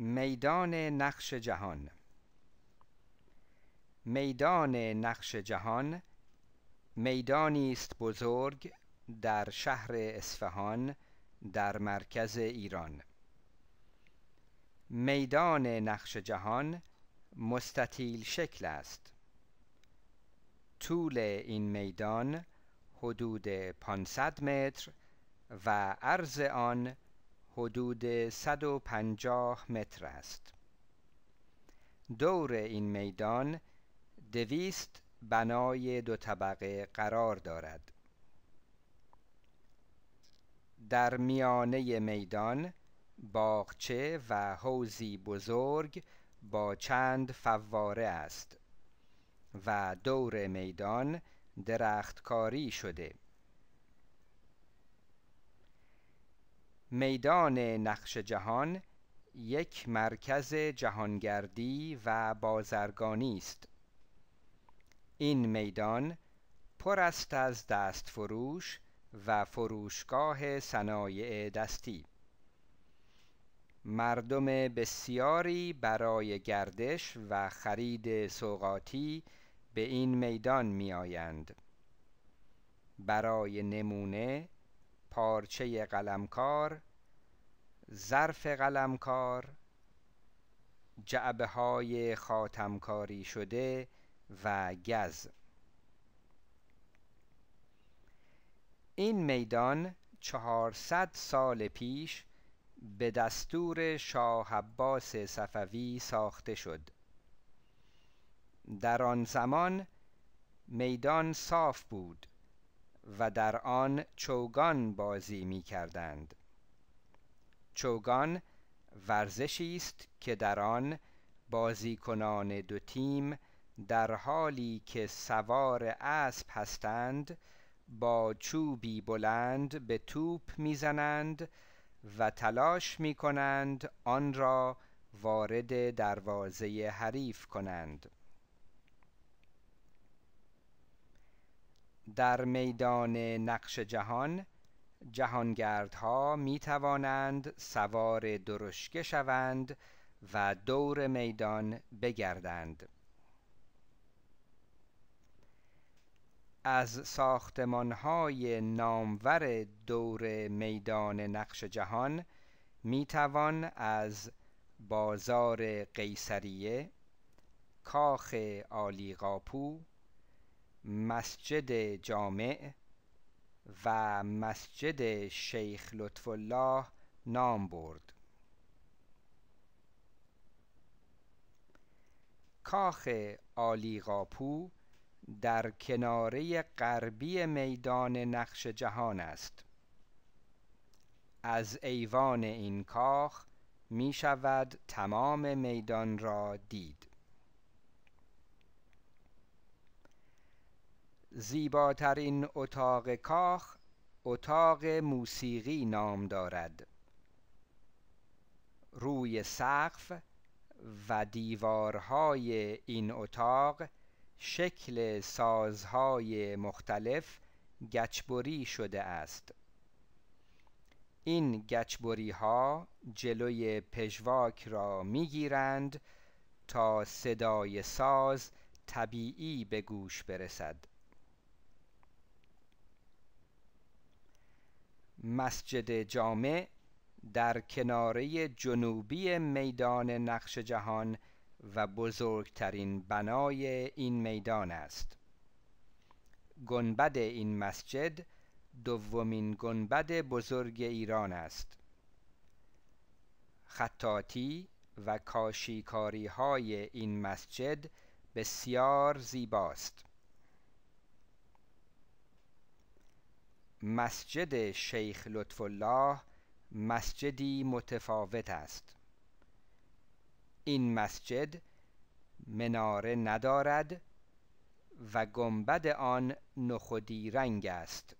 میدان نقش جهان میدان نقش جهان میدانی است بزرگ در شهر اصفهان در مرکز ایران میدان نقش جهان مستطیل شکل است طول این میدان حدود 500 متر و عرض آن حدود 150 متر است دور این میدان دویست بنای دو طبقه قرار دارد در میانه میدان باغچه و حوزی بزرگ با چند فواره است و دور میدان درختکاری شده میدان نقش جهان یک مرکز جهانگردی و بازرگانی است این میدان پر است از دست فروش و فروشگاه صنایع دستی مردم بسیاری برای گردش و خرید سوقاتی به این میدان میآیند برای نمونه پارچه قلمکار ظرف قلمکار جعبه های خاتمکاری شده و گز این میدان چهارصد سال پیش به دستور شاه عباس صفوی ساخته شد در آن زمان میدان صاف بود و در آن چوگان بازی می کردند چوگان ورزشی است که در آن بازیکنان دو تیم در حالی که سوار اسب هستند با چوبی بلند به توپ میزنند و تلاش می کنند آن را وارد دروازه حریف کنند در میدان نقش جهان جهانگردها می توانند سوار درشکه شوند و دور میدان بگردند از ساختمانهای نامور دور میدان نقش جهان می توان از بازار قیصریه کاخ قاپو مسجد جامع و مسجد شیخ لطف الله نام برد کاخ آلیقاپو در کناره غربی میدان نقش جهان است از ایوان این کاخ می شود تمام میدان را دید زیباترین اتاق کاخ اتاق موسیقی نام دارد روی سقف و دیوارهای این اتاق شکل سازهای مختلف گچبری شده است این گچبری ها جلوی پژواک را گیرند تا صدای ساز طبیعی به گوش برسد مسجد جامع در کناره جنوبی میدان نقش جهان و بزرگترین بنای این میدان است گنبد این مسجد دومین گنبد بزرگ ایران است خطاتی و کاشیکاری های این مسجد بسیار زیباست مسجد شیخ لطف الله مسجدی متفاوت است این مسجد مناره ندارد و گنبد آن نخودی رنگ است